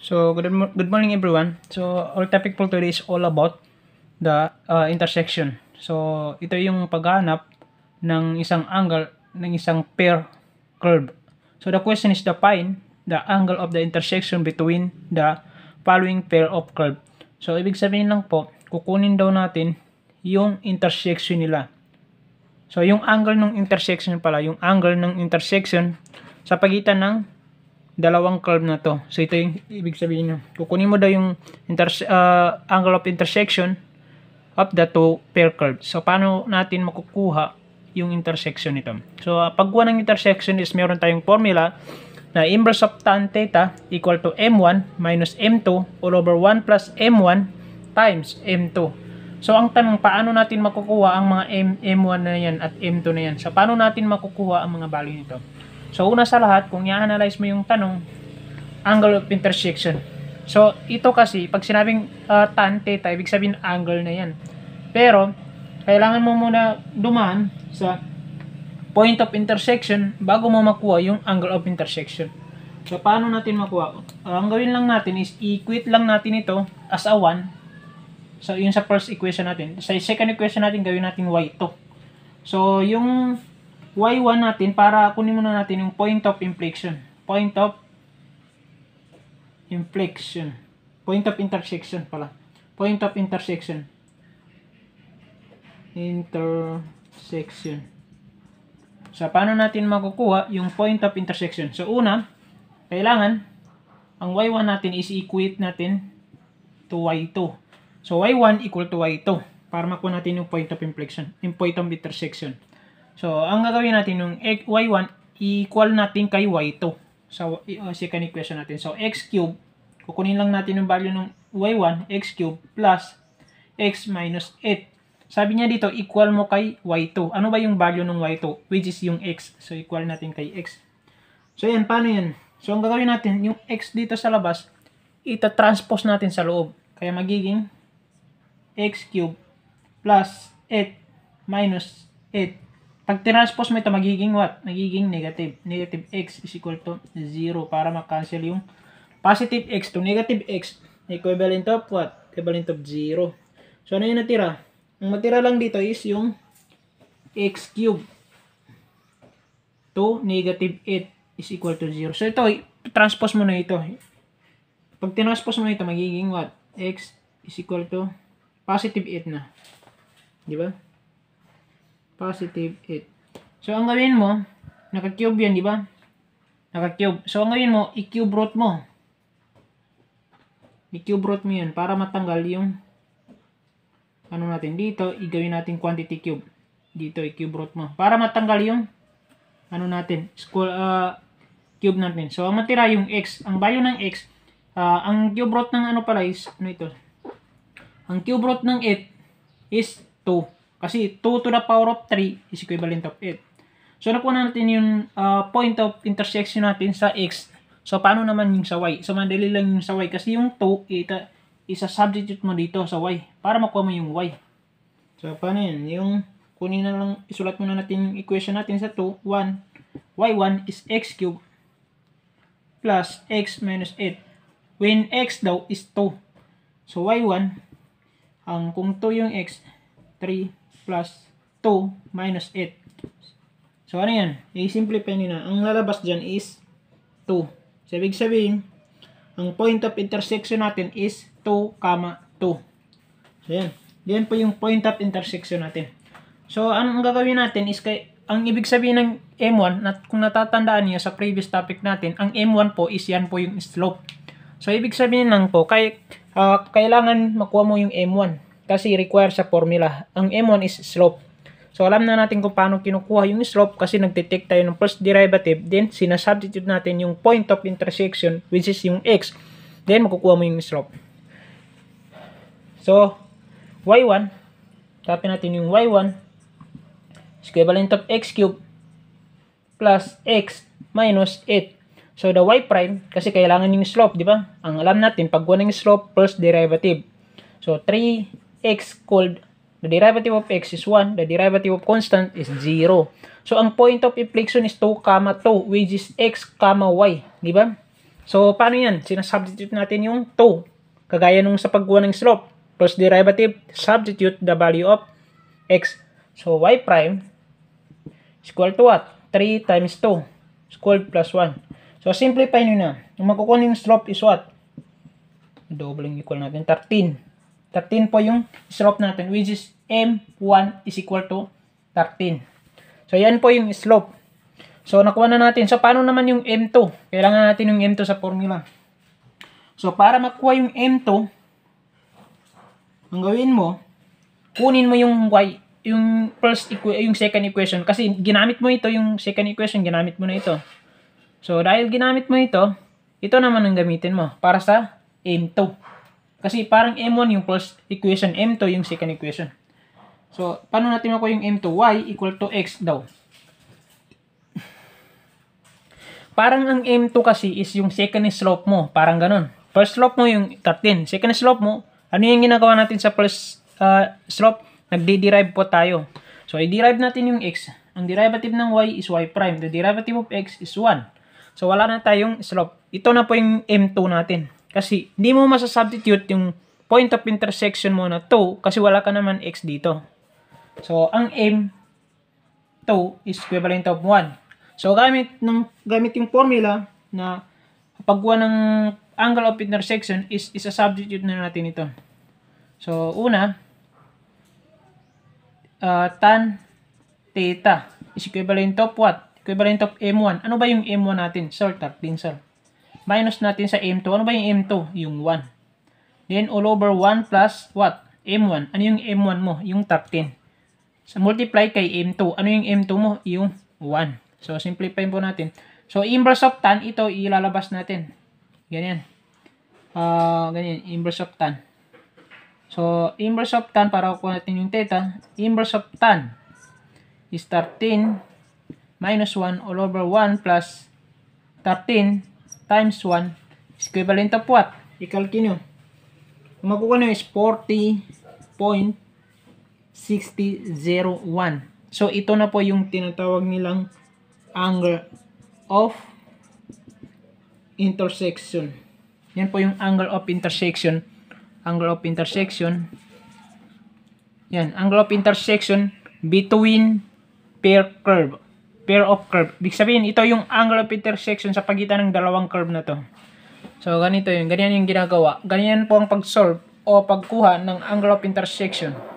So, good, good morning everyone. So, our topic for today is all about the uh, intersection. So, ito yung paghahanap ng isang angle ng isang pair curve. So, the question is find the angle of the intersection between the following pair of curve. So, ibig sabihin lang po, kukunin daw natin yung intersection nila. So, yung angle ng intersection pala, yung angle ng intersection sa pagitan ng dalawang curve na to. So ito yung ibig sabihin nyo. Kukunin mo daw yung uh, angle of intersection of the two pair curves. So paano natin makukuha yung intersection nito? So uh, ah, pagkuha ng intersection is meron tayong formula na inverse of tan theta equal to m1 minus m2 all over 1 plus m1 times m2. So ang tanong, paano natin makukuha ang mga M, M1 na yan at M2 na yan? So paano natin makukuha ang mga value nito? So, una sa lahat, kung i-analyze mo yung tanong, angle of intersection. So, ito kasi, pag sinabing uh, tan, theta, ibig sabihin angle na yan. Pero, kailangan mo muna dumaan sa point of intersection bago mo makuha yung angle of intersection. So, paano natin makuha? Ang gawin lang natin is, i-equate lang natin ito as a 1. So, yun sa first equation natin. Sa second equation natin, gawin natin y2. So, yung y1 natin para kunin muna natin yung point of inflection. Point of inflection. Point of intersection pala. Point of intersection. Intersection. So, paano natin makukuha yung point of intersection? So, una, kailangan ang y1 natin is equate natin to y2. So, y1 equal to y2 para makuha natin yung point of inflection, yung point of intersection. So, ang gagawin natin nung y1 equal natin kay y2 sa so, uh, second equation natin. So, x cube, kukunin lang natin yung value ng y1, x cube plus x minus 8. Sabi niya dito, equal mo kay y2. Ano ba yung value ng y2? Which is yung x. So, equal natin kay x. So, yan. Paano yan? So, ang gagawin natin, yung x dito sa labas, ita-transpose natin sa loob. Kaya magiging x cube plus 8 minus 8 pag transpose mo ito, magiging what? Magiging negative. Negative x is equal to 0 para makancel yung positive x to negative x equivalent of what? Equivalent of 0. So, ano yung natira? Ang matira lang dito is yung x cube to negative 8 is equal to 0. So, ito, transpose mo na ito. Pag tinranspose mo na ito, magiging what? x is equal to positive 8 na. Di ba? positive 8. So, ang gawin mo, naka-cube yan, di ba? Naka-cube. So, ang gawin mo, i-cube root mo. I-cube root mo yun para matanggal yung ano natin dito, igawin natin quantity cube. Dito, i-cube root mo. Para matanggal yung ano natin, school, uh, ah, cube natin. So, ang matira yung x, ang value ng x, uh, ang cube root ng ano pala is, ano ito? Ang cube root ng 8 is 2. Kasi 2 to the power of 3 is equivalent of 8. So, napunan natin yung uh, point of intersection natin sa x. So, paano naman yung sa y? So, madali lang yung sa y. Kasi yung 2, ita, isa substitute mo dito sa y para makuha mo yung y. So, paano yun? Yung kunin na lang, isulat muna natin yung equation natin sa 2, 1, y1 is x cube plus x minus 8 when x daw is 2. So, y1, ang kung 2 yung x, 3 plus 2 minus 8. So, ano yan? I-simplify nyo na. Ang lalabas dyan is 2. So, ibig sabihin, ang point of intersection natin is 2, 2. So, yan. Yan po yung point of intersection natin. So, ang gagawin natin is, kay, ang ibig sabihin ng M1, na, kung natatandaan niyo sa previous topic natin, ang M1 po is yan po yung slope. So, ibig sabihin lang po, kay, uh, kailangan makuha mo yung M1 kasi required sa formula. Ang M1 is slope. So, alam na natin kung paano kinukuha yung slope kasi nagtitake tayo ng first derivative. Then, sinasubstitute natin yung point of intersection which is yung x. Then, makukuha mo yung slope. So, y1, tapin natin yung y1 is equivalent of x cube plus x minus 8. So, the y prime, kasi kailangan yung slope, di ba? Ang alam natin, pag 1 yung slope, first derivative. So, 3 x called the derivative of x is 1, the derivative of constant is 0. So, ang point of inflection is 2, 2, which is x, y. Di ba? So, paano yan? Sinasubstitute natin yung 2. Kagaya nung sa pagkuha ng slope. Plus derivative, substitute the value of x. So, y prime is equal to what? 3 times 2 squared plus 1. So, simplify niyo na. Yung magkukuha ng slope is what? Doubling equal natin 13. 13 po yung slope natin which is M1 is equal to 13. So, yan po yung slope. So, nakuha na natin. So, paano naman yung M2? Kailangan natin yung M2 sa formula. So, para makuha yung M2, ang gawin mo, kunin mo yung y, yung first yung second equation kasi ginamit mo ito yung second equation, ginamit mo na ito. So, dahil ginamit mo ito, ito naman ang gamitin mo para sa M2. Kasi parang M1 yung first equation, M2 yung second equation. So, paano natin makuha yung M2? Y equal to X daw. Parang ang M2 kasi is yung second slope mo. Parang ganun. First slope mo yung 13. Second slope mo, ano yung ginagawa natin sa first uh, slope? Nagde-derive po tayo. So, i-derive natin yung X. Ang derivative ng Y is Y prime. The derivative of X is 1. So, wala na tayong slope. Ito na po yung M2 natin. Kasi hindi mo masasubstitute yung point of intersection mo na 2 kasi wala ka naman x dito. So, ang m 2 is equivalent of 1. So, gamit, nung, gamit yung formula na pagkuha ng angle of intersection is isa-substitute na natin ito. So, una, uh, tan theta is equivalent of what? Equivalent of M1. Ano ba yung M1 natin? Sir, 13 sir minus natin sa M2. Ano ba yung M2? Yung 1. Then, all over 1 plus what? M1. Ano yung M1 mo? Yung 13. So, multiply kay M2. Ano yung M2 mo? Yung 1. So, simplify po natin. So, inverse of tan, ito ilalabas natin. Ganyan. Uh, ganyan, inverse of tan. So, inverse of tan, para kukuha natin yung theta, inverse of tan is 13 minus 1 all over 1 plus 13 times 1 is equivalent of what? Ikalki nyo. Ang makukuha nyo is 40.6001. So, ito na po yung tinatawag nilang angle of intersection. Yan po yung angle of intersection. Angle of intersection. Yan, angle of intersection between pair curve pair of curve. Ibig sabihin, ito yung angle of intersection sa pagitan ng dalawang curve na to. So, ganito yun. Ganyan yung ginagawa. Ganyan po ang pag-solve o pagkuha ng angle of intersection.